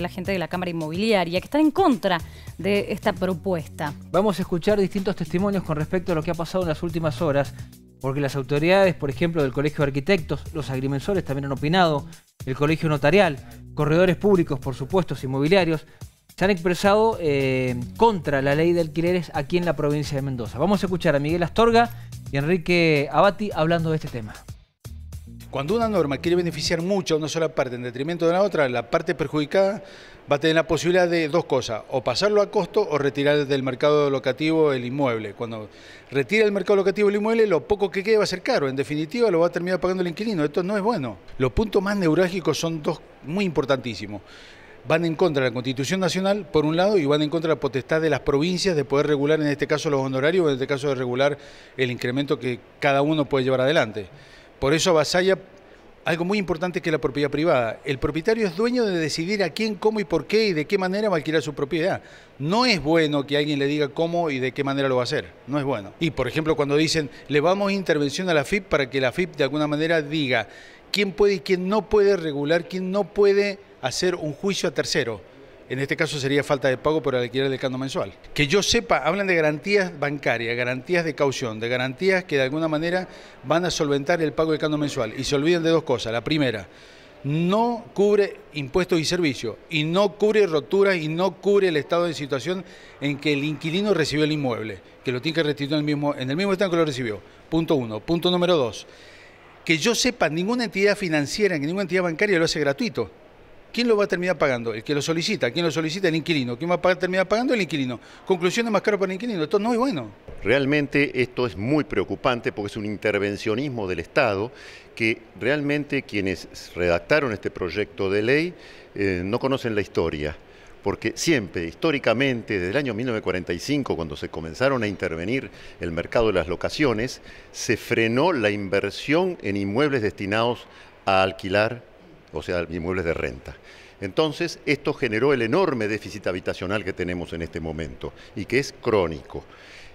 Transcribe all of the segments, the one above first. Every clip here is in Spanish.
la gente de la Cámara Inmobiliaria, que están en contra de esta propuesta. Vamos a escuchar distintos testimonios con respecto a lo que ha pasado en las últimas horas, porque las autoridades, por ejemplo, del Colegio de Arquitectos, los agrimensores también han opinado, el Colegio Notarial, corredores públicos, por supuesto, inmobiliarios, se han expresado eh, contra la ley de alquileres aquí en la provincia de Mendoza. Vamos a escuchar a Miguel Astorga y Enrique Abati hablando de este tema. Cuando una norma quiere beneficiar mucho a una sola parte en detrimento de la otra, la parte perjudicada va a tener la posibilidad de dos cosas, o pasarlo a costo o retirar del mercado locativo el inmueble. Cuando retira el mercado locativo el inmueble, lo poco que quede va a ser caro, en definitiva lo va a terminar pagando el inquilino, esto no es bueno. Los puntos más neurálgicos son dos muy importantísimos van en contra de la Constitución Nacional, por un lado, y van en contra de la potestad de las provincias de poder regular, en este caso, los honorarios, o en este caso, de regular el incremento que cada uno puede llevar adelante. Por eso algo muy importante que es la propiedad privada. El propietario es dueño de decidir a quién, cómo y por qué y de qué manera va a alquilar su propiedad. No es bueno que alguien le diga cómo y de qué manera lo va a hacer. No es bueno. Y por ejemplo, cuando dicen, le vamos a intervención a la FIP para que la FIP de alguna manera diga quién puede y quién no puede regular, quién no puede hacer un juicio a tercero. En este caso sería falta de pago por el alquiler del cando mensual. Que yo sepa, hablan de garantías bancarias, garantías de caución, de garantías que de alguna manera van a solventar el pago del cando mensual. Y se olviden de dos cosas. La primera, no cubre impuestos y servicios, y no cubre roturas, y no cubre el estado de situación en que el inquilino recibió el inmueble, que lo tiene que restituir en el mismo, en el estado que lo recibió. Punto uno. Punto número dos. Que yo sepa, ninguna entidad financiera, ninguna entidad bancaria lo hace gratuito. ¿Quién lo va a terminar pagando? El que lo solicita. ¿Quién lo solicita? El inquilino. ¿Quién va a terminar pagando? El inquilino. Conclusiones más caro para el inquilino. Esto no es bueno. Realmente esto es muy preocupante porque es un intervencionismo del Estado que realmente quienes redactaron este proyecto de ley eh, no conocen la historia porque siempre, históricamente, desde el año 1945, cuando se comenzaron a intervenir el mercado de las locaciones, se frenó la inversión en inmuebles destinados a alquilar o sea, inmuebles de renta. Entonces, esto generó el enorme déficit habitacional que tenemos en este momento y que es crónico.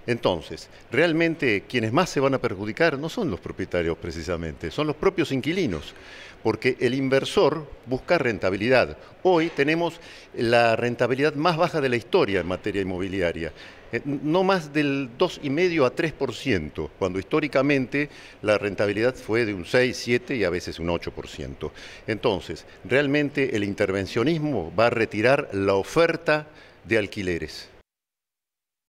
Entonces, realmente quienes más se van a perjudicar no son los propietarios precisamente, son los propios inquilinos, porque el inversor busca rentabilidad. Hoy tenemos la rentabilidad más baja de la historia en materia inmobiliaria, eh, no más del 2,5 a 3%, cuando históricamente la rentabilidad fue de un 6, 7 y a veces un 8%. Entonces, realmente el intervencionismo va a retirar la oferta de alquileres.